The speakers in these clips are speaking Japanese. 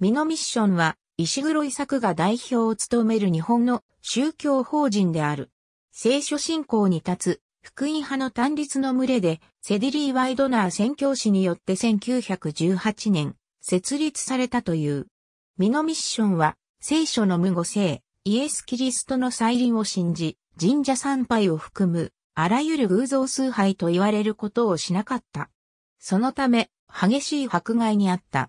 ミノミッションは、石黒伊作が代表を務める日本の宗教法人である。聖書信仰に立つ、福音派の単立の群れで、セディリー・ワイドナー宣教師によって1918年、設立されたという。ミノミッションは、聖書の無語性、イエス・キリストの再臨を信じ、神社参拝を含む、あらゆる偶像崇拝と言われることをしなかった。そのため、激しい迫害にあった。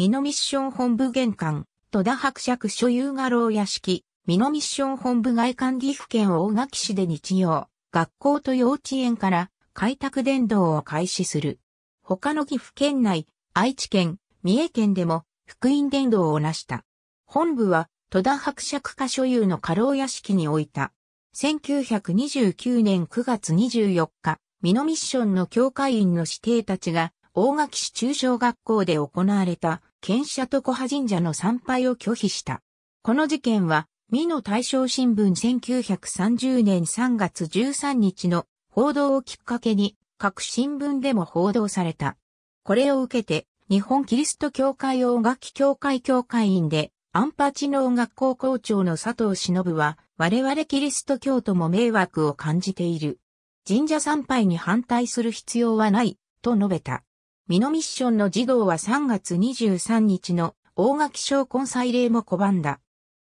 美濃ミッション本部玄関、戸田伯爵所有画廊屋敷、美濃ミッション本部外観岐阜県大垣市で日曜、学校と幼稚園から開拓伝道を開始する。他の岐阜県内、愛知県、三重県でも福音伝道を成した。本部は戸田伯爵家所有の家老屋敷に置いた。1929年9月24日、美濃ミッションの教会員の指定たちが大垣市中小学校で行われた、剣者と小葉神社の参拝を拒否した。この事件は、美濃大正新聞1930年3月13日の報道をきっかけに、各新聞でも報道された。これを受けて、日本キリスト教会大楽協会協会員で、アンパチの音楽校校長の佐藤忍は、我々キリスト教徒も迷惑を感じている。神社参拝に反対する必要はない、と述べた。ミノミッションの児童は3月23日の大垣商魂祭礼も拒んだ。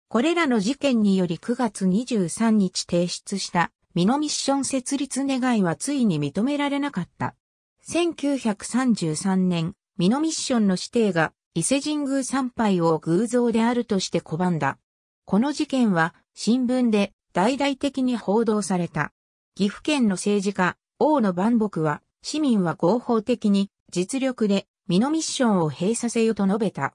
これらの事件により9月23日提出したミノミッション設立願いはついに認められなかった。1933年、ミノミッションの指定が伊勢神宮参拝を偶像であるとして拒んだ。この事件は新聞で大々的に報道された。岐阜県の政治家、王の万木は市民は合法的に実力でミノミッションを閉鎖せよと述べた。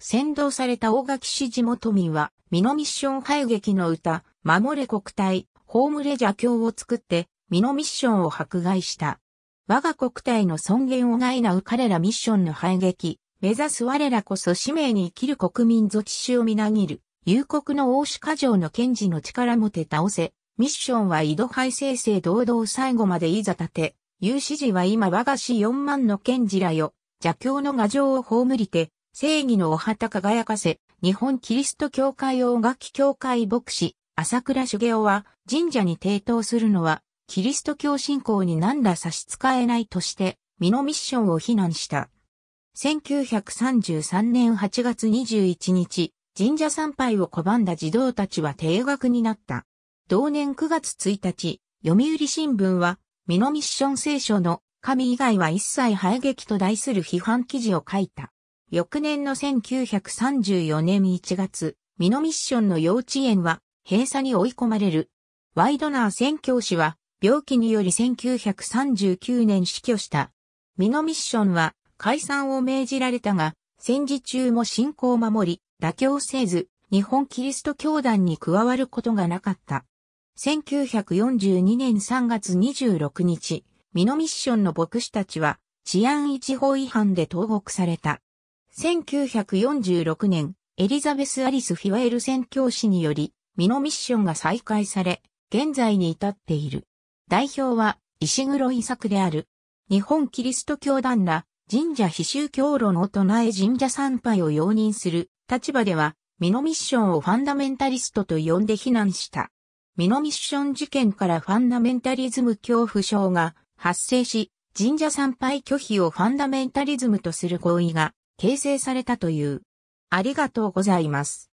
先導された大垣市地元民は、ミノミッション廃撃の歌、守れ国体、葬れ邪教を作って、ミノミッションを迫害した。我が国体の尊厳を害なう彼らミッションの廃撃、目指す我らこそ使命に生きる国民ぞ知識をみなぎる、夕刻の大鹿城の賢治の力もて倒せ、ミッションは井戸廃生成堂々最後までいざ立て、有志寺は今我が死四万の賢治らよ、邪教の牙城を葬りて、正義のお旗輝かせ、日本キリスト教会音楽教会牧師、朝倉修行は、神社に抵当するのは、キリスト教信仰に何ら差し支えないとして、身のミッションを非難した。1933年8月21日、神社参拝を拒んだ児童たちは定額になった。同年9月1日、読売新聞は、ミノミッション聖書の神以外は一切排撃と題する批判記事を書いた。翌年の1934年1月、ミノミッションの幼稚園は閉鎖に追い込まれる。ワイドナー宣教師は病気により1939年死去した。ミノミッションは解散を命じられたが、戦時中も信仰を守り、妥協せず、日本キリスト教団に加わることがなかった。1942年3月26日、ミノミッションの牧師たちは治安維持法違反で投獄された。1946年、エリザベス・アリス・フィワエル宣教師により、ミノミッションが再開され、現在に至っている。代表は石黒遺作である。日本キリスト教団ら神社非宗教論を唱え神社参拝を容認する立場では、ミノミッションをファンダメンタリストと呼んで非難した。ミノミッション事件からファンダメンタリズム恐怖症が発生し、神社参拝拒否をファンダメンタリズムとする合意が形成されたという。ありがとうございます。